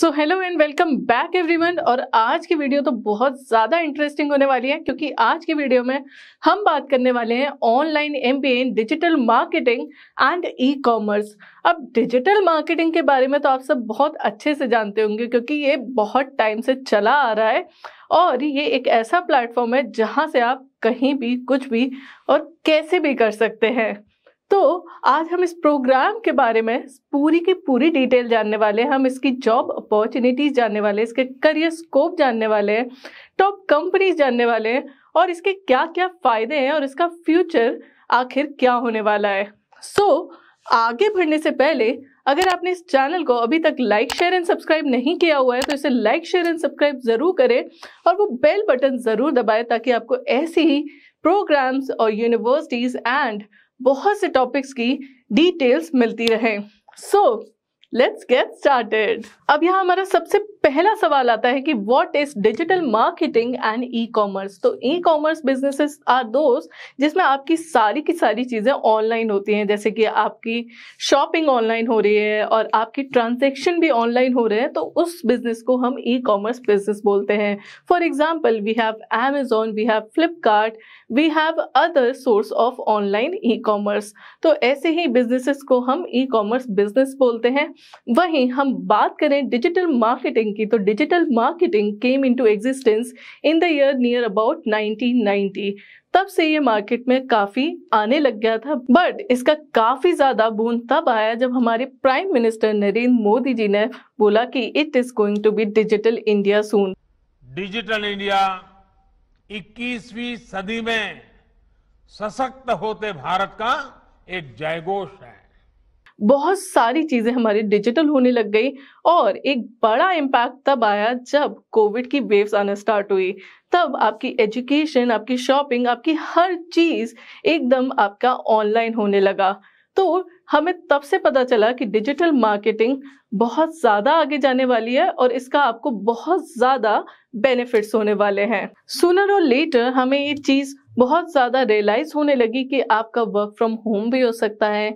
so hello and welcome back everyone और आज की वीडियो तो बहुत ज़्यादा इंटरेस्टिंग होने वाली है क्योंकि आज की वीडियो में हम बात करने वाले हैं online M digital marketing and e commerce अब डिजिटल मार्केटिंग के बारे में तो आप सब बहुत अच्छे से जानते होंगे क्योंकि ये बहुत टाइम से चला आ रहा है और ये एक ऐसा प्लेटफॉर्म है जहाँ से आप कहीं भी कुछ भी और कैसे भी कर सकते हैं तो आज हम इस प्रोग्राम के बारे में पूरी की पूरी डिटेल जानने वाले हैं हम इसकी जॉब अपॉर्चुनिटीज जानने वाले हैं इसके करियर स्कोप जानने वाले हैं टॉप कंपनीज जानने वाले हैं और इसके क्या क्या फ़ायदे हैं और इसका फ्यूचर आखिर क्या होने वाला है सो so, आगे बढ़ने से पहले अगर आपने इस चैनल को अभी तक लाइक शेयर एंड सब्सक्राइब नहीं किया हुआ है तो इसे लाइक शेयर एंड सब्सक्राइब ज़रूर करें और वो बेल बटन ज़रूर दबाएं ताकि आपको ऐसे ही प्रोग्राम्स और यूनिवर्सिटीज़ एंड बहुत से टॉपिक्स की डिटेल्स मिलती रहे सो लेट्स गेट स्टार्टेड अब यहाँ हमारा सबसे पहला सवाल आता है कि what is digital marketing and e commerce तो ई कॉमर्स बिजनेसेस आर दोस्त जिसमें आपकी सारी की सारी चीज़ें ऑनलाइन होती हैं जैसे कि आपकी शॉपिंग ऑनलाइन हो रही है और आपकी ट्रांजेक्शन भी ऑनलाइन हो रहे हैं तो उस बिजनेस को हम ई कॉमर्स बिजनेस बोलते हैं for example we have Amazon we have Flipkart we have other source of online e commerce तो ऐसे ही बिजनेसिस को हम ई कॉमर्स बिजनेस बोलते हैं वहीं हम बात करें डिजिटल मार्केटिंग की तो digital marketing came into existence in the year near about 1990 तब से ये मार्केट में काफ़ी आने लग गया था बट इसका काफ़ी ज़्यादा बूंद तब आया जब हमारे प्राइम मिनिस्टर नरेंद्र मोदी जी ने बोला कि it is going to be digital India soon digital India 21वीं सदी में सशक्त होते भारत का एक जयघोष है बहुत सारी चीज़ें हमारी डिजिटल होने लग गई और एक बड़ा इम्पैक्ट तब आया जब कोविड की वेव्स आना स्टार्ट हुई तब आपकी एजुकेशन आपकी शॉपिंग आपकी हर चीज़ एकदम आपका ऑनलाइन होने लगा तो हमें तब से पता चला कि डिजिटल मार्केटिंग बहुत ज़्यादा आगे जाने वाली है और इसका आपको बहुत ज़्यादा बेनिफिट्स होने वाले हैं सुनर और लेटर हमें ये चीज़ बहुत ज़्यादा रियलाइज होने लगी कि आपका वर्क फ्रॉम होम भी हो सकता है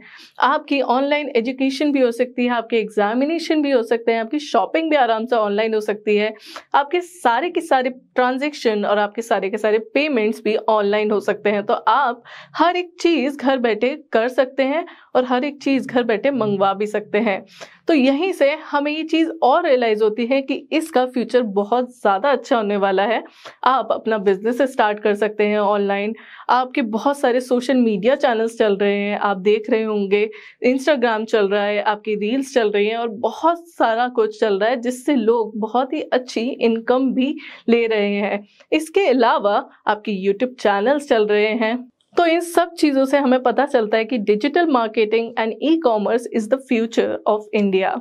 आपकी ऑनलाइन एजुकेशन भी हो सकती है आपके एग्जामिनेशन भी हो सकते हैं आपकी शॉपिंग भी आराम से ऑनलाइन हो सकती है आपके सारे के सारे ट्रांजेक्शन और आपके सारे के सारे पेमेंट्स भी ऑनलाइन हो सकते हैं तो आप हर एक चीज़ घर बैठे कर सकते हैं और हर एक चीज़ घर बैठे मंगवा भी सकते हैं तो यहीं से हमें ये चीज़ और रियलाइज़ होती है कि इसका फ्यूचर बहुत ज़्यादा अच्छा होने वाला है आप अपना बिजनेस स्टार्ट कर सकते हैं ऑनलाइन आपके बहुत सारे सोशल मीडिया चैनल्स चल रहे हैं आप देख रहे होंगे इंस्टाग्राम चल रहा है आपकी रील्स चल रही हैं और बहुत सारा कुछ चल रहा है जिससे लोग बहुत ही अच्छी इनकम भी ले रहे हैं इसके अलावा आपके यूट्यूब चैनल्स चल रहे हैं तो इन सब चीज़ों से हमें पता चलता है कि digital marketing and e commerce is the future of India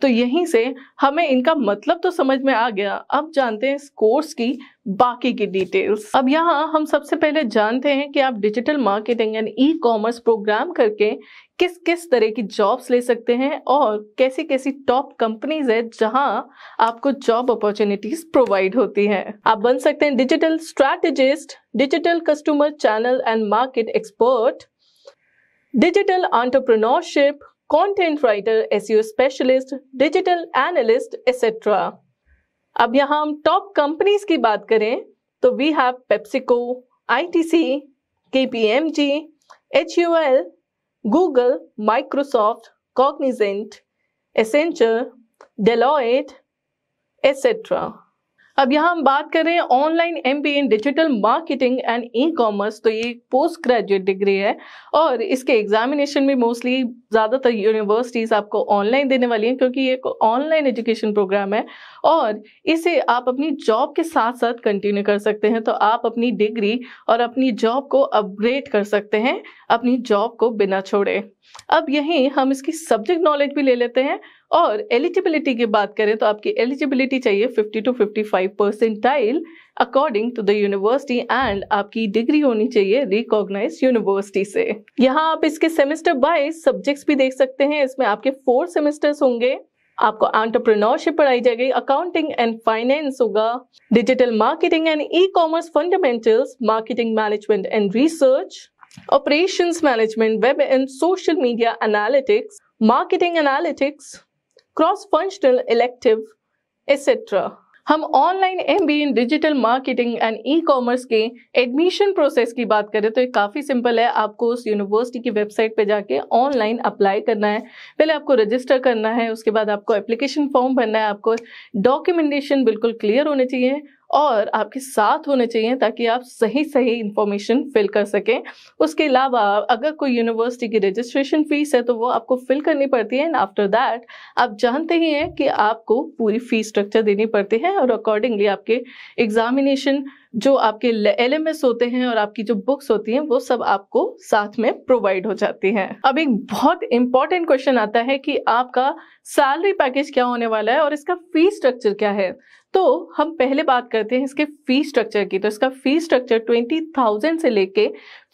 तो यहीं से हमें इनका मतलब तो समझ में आ गया अब जानते हैं इस कोर्स की बाकी की डिटेल्स अब यहाँ हम सबसे पहले जानते हैं कि आप digital marketing and e commerce programme करके किस किस तरह की जॉब्स ले सकते हैं और कैसी कैसी टॉप कंपनीज है जहां आपको जॉब अपॉर्चुनिटीज प्रोवाइड होती हैं आप बन सकते हैं digital strategist digital customer channel and market expert digital entrepreneurship content writer SEO specialist digital analyst etcetera अब यहाँ हम टॉप कंपनीज की बात करें तो we have PepsiCo ITC KPMG HUL Google Microsoft Cognizant Accenture Deloitte etcetera अब यहाँ हम बात कर रहे हैं online M in digital marketing and e commerce तो ये पोस्ट ग्रेजुएट डिग्री है और इसके एग्जामिनेशन में मोस्टली ज़्यादातर यूनिवर्सिटीज़ आपको ऑनलाइन देने वाली हैं क्योंकि ये एक ऑनलाइन एजुकेशन प्रोग्राम है और इसे आप अपनी जॉब के साथ साथ कंटिन्यू कर सकते हैं तो आप अपनी डिग्री और अपनी जॉब को अपग्रेड कर सकते हैं अपनी जॉब को बिना छोड़े अब यहीं हम इसकी सब्जेक्ट नॉलेज भी ले लेते हैं और एलिजिबिलिटी की बात करें तो आपकी एलिजिबिलिटी चाहिए 50 to 55 percentile according to the university and आपकी डिग्री होनी चाहिए रिकॉग्नाइज यूनिवर्सिटी से यहाँ आप इसके सेमेस्टर वाइज सब्जेक्ट्स भी देख सकते हैं इसमें आपके फोर सेमेस्टर्स होंगे आपको एंटरप्रेन्योरशिप पढ़ाई जाएगी अकाउंटिंग एंड फाइनेंस होगा digital marketing and e commerce fundamentals marketing management and research operations management web and social media analytics marketing analytics cross functional elective etcetera हम online M B in digital marketing and e commerce के admission process की बात करें तो ये काफ़ी simple है आपको उस यूनिवर्सिटी की वेबसाइट पे जाके ऑनलाइन अप्लाई करना है पहले आपको रजिस्टर करना है उसके बाद आपको एप्लीकेशन फॉर्म भरना है आपको डॉक्यूमेंटेशन बिल्कुल क्लियर होने चाहिए और आपके साथ होने चाहिए ताकि आप सही सही इन्फॉर्मेशन फिल कर सकें उसके अलावा अगर कोई यूनिवर्सिटी की रजिस्ट्रेशन फीस है तो वो आपको फिल करनी पड़ती है एंड आफ्टर दैट आप जानते ही हैं कि आपको पूरी फीस स्ट्रक्चर देनी पड़ती है और अकॉर्डिंगली आपके एग्जामिनेशन जो आपके एल होते हैं और आपकी जो बुक्स होती हैं वो सब आपको साथ में प्रोवाइड हो जाती हैं अब एक बहुत इंपॉर्टेंट क्वेश्चन आता है कि आपका सैलरी पैकेज क्या होने वाला है और इसका फीस स्ट्रक्चर क्या है तो हम पहले बात करते हैं इसके फी स्ट्रक्चर की तो इसका फी स्ट्रक्चर ट्वेंटी थाउजेंड से लेके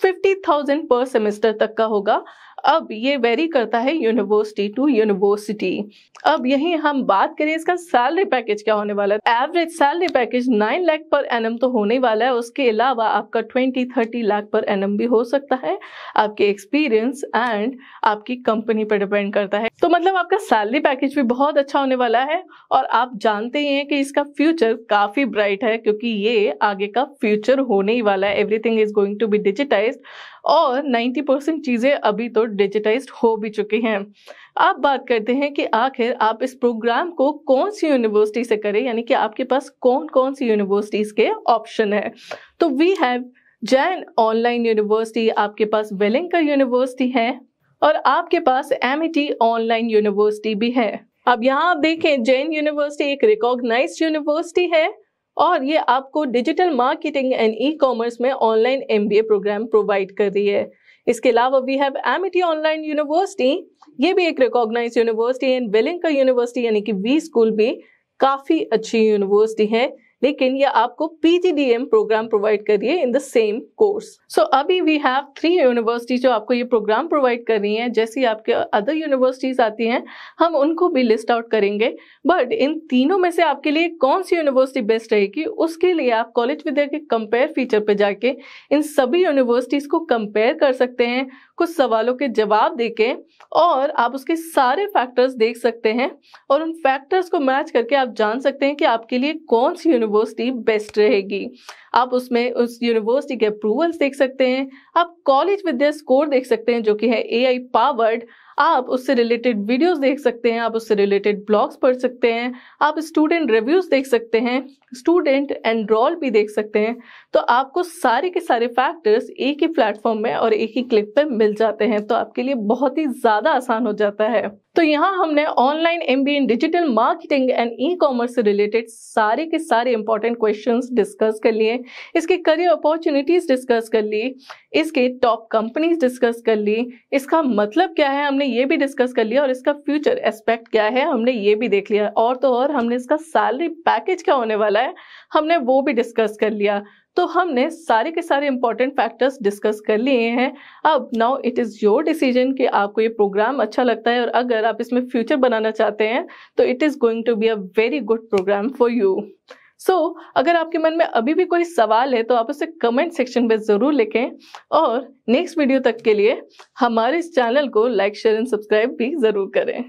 फिफ्टी थाउजेंड पर सेमेस्टर तक का होगा अब ये वेरी करता है यूनिवर्सिटी टू यूनिवर्सिटी अब यही हम बात करें इसका सैलरी पैकेज क्या होने वाला है average salary package nine lakh per annum तो होने वाला है उसके अलावा आपका twenty thirty lakh per N भी हो सकता है आपके एक्सपीरियंस एंड आपकी कंपनी पर डिपेंड करता है तो मतलब आपका सैलरी पैकेज भी बहुत अच्छा होने वाला है और आप जानते ही हैं कि इसका फ्यूचर काफ़ी ब्राइट है क्योंकि ये आगे का फ्यूचर होने ही वाला है everything is going to be digitise और 90 परसेंट चीज़ें अभी तो डिजिटाइज हो भी चुकी हैं आप बात करते हैं कि आखिर आप इस प्रोग्राम को कौन सी यूनिवर्सिटी से करें यानी कि आपके पास कौन कौन सी यूनिवर्सिटीज़ के ऑप्शन है तो we have Jain online university आपके पास वेलिंगकर यूनिवर्सिटी है और आपके पास एम ऑनलाइन यूनिवर्सिटी भी है अब यहाँ आप देखें जैन यूनिवर्सिटी एक रिकॉग्नाइज यूनिवर्सिटी है और ये आपको digital marketing and e commerce में ऑनलाइन एम प्रोग्राम प्रोवाइड कर रही है इसके अलावा we have M online university ये भी एक recognise university and Welingkar university यानी कि वी स्कूल भी काफ़ी अच्छी यूनिवर्सिटी है लेकिन ये आपको पीजीडीएम प्रोग्राम प्रोवाइड कर रही है in the same course so अभी वी हैव थ्री यूनिवर्सिटी जो आपको ये प्रोग्राम प्रोवाइड कर रही हैं जैसी आपके अदर यूनिवर्सिटीज आती हैं हम उनको भी लिस्ट आउट करेंगे बट इन तीनों में से आपके लिए कौन सी यूनिवर्सिटी बेस्ट रहेगी उसके लिए आप कॉलेज विद्या के कंपेयर फीचर पर जाके इन सभी यूनिवर्सिटीज़ को कंपेयर कर सकते हैं कुछ सवालों के जवाब देके और आप उसके सारे फैक्टर्स देख सकते हैं और उन फैक्टर्स को मैच करके आप जान सकते हैं कि आपके लिए कौन सी यूनिवर्सिटी बेस्ट रहेगी आप उसमें उस यूनिवर्सिटी के अप्रूवल्स देख सकते हैं आप कॉलेज विद्या स्कोर देख सकते हैं जो कि है ए आई पावर्ड आप उससे रिलेटेड वीडियोस देख सकते हैं आप उससे रिलेटेड ब्लॉग्स पढ़ सकते हैं आप स्टूडेंट रिव्यूज देख सकते हैं स्टूडेंट एनरोल भी देख सकते हैं तो आपको सारे के सारे फैक्टर्स एक ही प्लेटफॉर्म में और एक ही क्लिक पर मिल जाते हैं तो आपके लिए बहुत ही ज़्यादा आसान हो जाता है तो यहाँ हमने online M B in digital marketing and e commerce से रिलेटेड सारे के सारे इंपॉर्टेंट क्वेश्चन डिस्कस कर लिए इसके करियर अपॉर्चुनिटीज डिस्कस कर ली इसके टॉप कंपनीज डिस्कस कर ली इसका मतलब क्या है हमने ये भी डिस्कस कर लिया और इसका फ्यूचर एस्पेक्ट क्या है हमने ये भी देख लिया और तो और हमने इसका सैलरी पैकेज क्या होने वाला है हमने वो भी डिस्कस कर लिया तो हमने सारे के सारे इंपॉर्टेंट फैक्टर्स डिस्कस कर लिए हैं अब now it is your decision कि आपको ये प्रोग्राम अच्छा लगता है और अगर आप इसमें फ्यूचर बनाना चाहते हैं तो it is going to be a very good programme for you so so, अगर आपके मन में अभी भी कोई सवाल है तो आप उसे कमेंट सेक्शन में ज़रूर लिखें और नेक्स्ट वीडियो तक के लिए हमारे इस चैनल को लाइक शेयर एंड सब्सक्राइब भी ज़रूर करें